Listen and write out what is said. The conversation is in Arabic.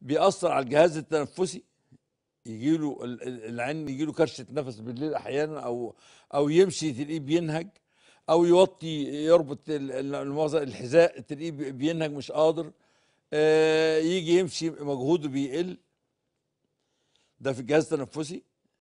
بيأثر على الجهاز التنفسي يجي له العين يجي له كرشه نفس بالليل احيانا او او يمشي تلاقيه بينهج او يوطي يربط الحذاء تلاقيه بينهج مش قادر آه، يجي يمشي مجهوده بيقل ده في الجهاز التنفسي